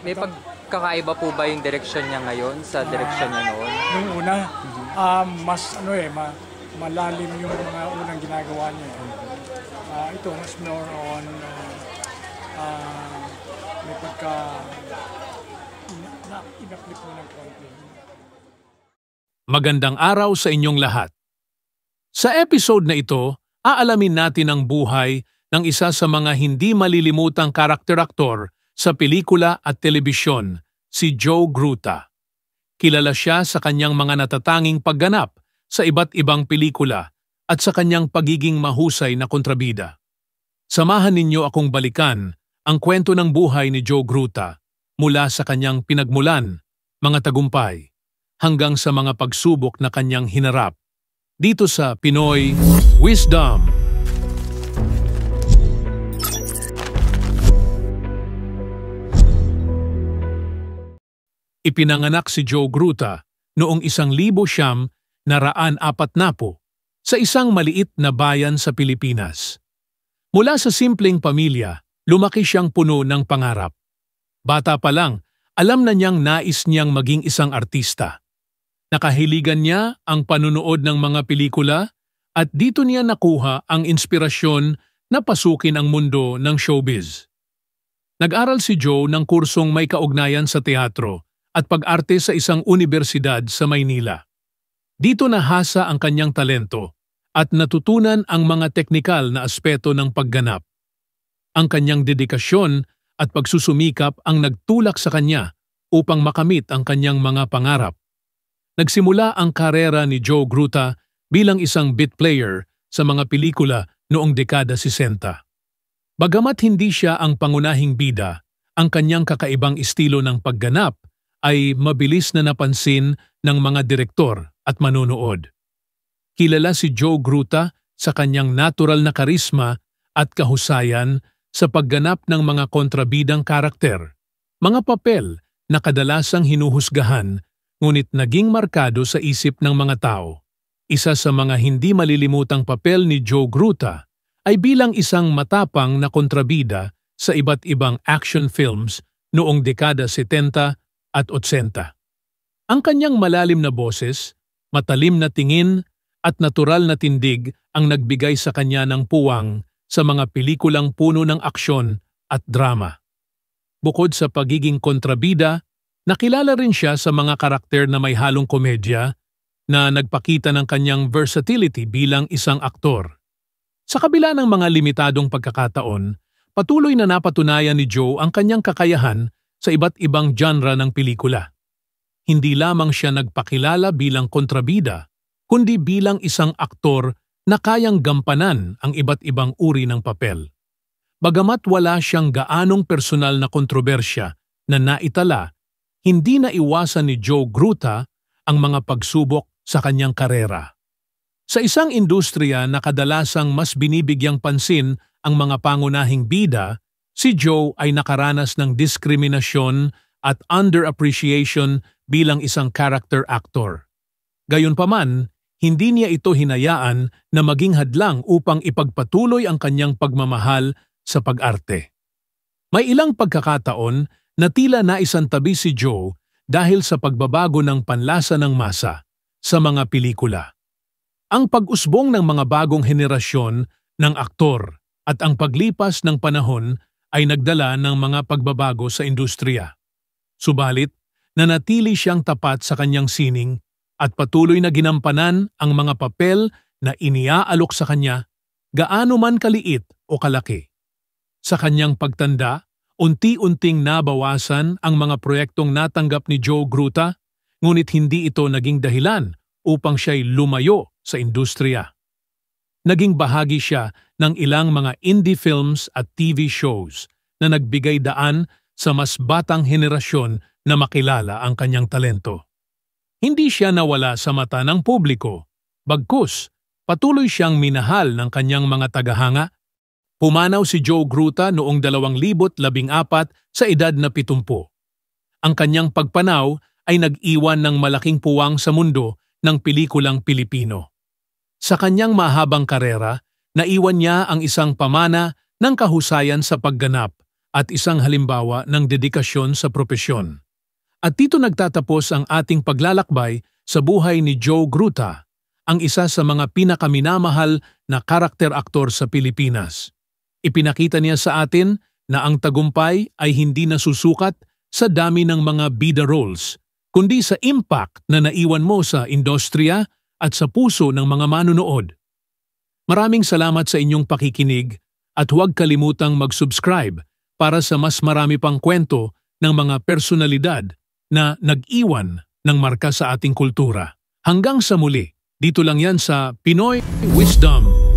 May pagkakaiba po ba yung direksyon niya ngayon sa direksyon niya noon? Nung una, um, mas ano eh, ma malalim yung mga unang ginagawa niya. Uh, ito, mas more on uh, uh, may pagka inaplip mo ng konti. Magandang araw sa inyong lahat. Sa episode na ito, aalamin natin ang buhay ng isa sa mga hindi malilimutang karakter-aktor sa pelikula at telebisyon, si Joe Gruta. Kilala siya sa kanyang mga natatanging pagganap sa iba't ibang pelikula at sa kanyang pagiging mahusay na kontrabida. Samahan ninyo akong balikan ang kwento ng buhay ni Joe Gruta mula sa kanyang pinagmulan, mga tagumpay, hanggang sa mga pagsubok na kanyang hinarap dito sa Pinoy Wisdom. Ipinanganak si Joe Gruta noong isang libo siyam naraan apat napo sa isang maliit na bayan sa Pilipinas. Mula sa simpleng pamilya, lumaki siyang puno ng pangarap. Bata pa lang, alam na niyang nais niyang maging isang artista. Nakahiligan niya ang panunood ng mga pelikula at dito niya nakuha ang inspirasyon na pasukin ang mundo ng showbiz. Nag-aral si Joe ng kursong may kaugnayan sa teatro at pag-arte sa isang unibersidad sa Maynila. Dito nahasa ang kanyang talento at natutunan ang mga teknikal na aspeto ng pagganap. Ang kanyang dedikasyon at pagsusumikap ang nagtulak sa kanya upang makamit ang kanyang mga pangarap. Nagsimula ang karera ni Joe Gruta bilang isang bit player sa mga pelikula noong dekada 60. Bagamat hindi siya ang pangunahing bida, ang kanyang kakaibang estilo ng pagganap ay mabilis na napansin ng mga direktor at manunood. Kilala si Joe Gruta sa kanyang natural na karisma at kahusayan sa pagganap ng mga kontrabidang karakter, mga papel na kadalasang hinuhusgahan ngunit naging markado sa isip ng mga tao. Isa sa mga hindi malilimutang papel ni Joe Gruta ay bilang isang matapang na kontrabida sa iba't ibang action films noong dekada 70 at 80. Ang kanyang malalim na boses, matalim na tingin at natural na tindig ang nagbigay sa kanya ng puwang sa mga pelikulang puno ng aksyon at drama. Bukod sa pagiging kontrabida, nakilala rin siya sa mga karakter na may halong komedya na nagpakita ng kanyang versatility bilang isang aktor. Sa kabila ng mga limitadong pagkakataon, patuloy na napatunayan ni Joe ang kanyang kakayahan sa iba't ibang genre ng pelikula. Hindi lamang siya nagpakilala bilang kontrabida, kundi bilang isang aktor na kayang gampanan ang iba't ibang uri ng papel. Bagamat wala siyang gaanong personal na kontrobersya na naitala, hindi naiwasan ni Joe Gruta ang mga pagsubok sa kanyang karera. Sa isang industriya na kadalasang mas binibigyang pansin ang mga pangunahing bida, Si Joe ay nakaranas ng diskriminasyon at underappreciation bilang isang character actor. Gayunpaman, hindi niya ito hinayaan na maging hadlang upang ipagpatuloy ang kanyang pagmamahal sa pag-arte. May ilang pagkakataon na tila naisantabi si Joe dahil sa pagbabago ng panlasa ng masa sa mga pelikula. Ang pag-usbong ng mga bagong henerasyon ng aktor at ang paglipas ng panahon ay nagdala ng mga pagbabago sa industriya. Subalit, nanatili siyang tapat sa kanyang sining at patuloy na ginampanan ang mga papel na iniaalok sa kanya gaano man kaliit o kalaki. Sa kanyang pagtanda, unti-unting nabawasan ang mga proyektong natanggap ni Joe Gruta ngunit hindi ito naging dahilan upang siya'y lumayo sa industriya naging bahagi siya ng ilang mga indie films at TV shows na nagbigay daan sa mas batang henerasyon na makilala ang kanyang talento. Hindi siya nawala sa mata ng publiko, bagkus patuloy siyang minahal ng kanyang mga tagahanga. Pumanaw si Joe Gruta noong 2014 sa edad na 70. Ang kanyang pagpanaw ay nag-iwan ng malaking puwang sa mundo ng pelikulang Pilipino. Sa kanyang mahabang karera, naiwan niya ang isang pamana ng kahusayan sa pagganap at isang halimbawa ng dedikasyon sa propesyon. At dito nagtatapos ang ating paglalakbay sa buhay ni Joe Gruta, ang isa sa mga pinakaminamahal na karakter aktor sa Pilipinas. Ipinakita niya sa atin na ang tagumpay ay hindi nasusukat sa dami ng mga bida roles, kundi sa impact na naiwan mo sa industriya at sa puso ng mga manunood. Maraming salamat sa inyong pakikinig at huwag kalimutang mag-subscribe para sa mas marami pang kwento ng mga personalidad na nag-iwan ng marka sa ating kultura. Hanggang sa muli, dito lang yan sa Pinoy Wisdom.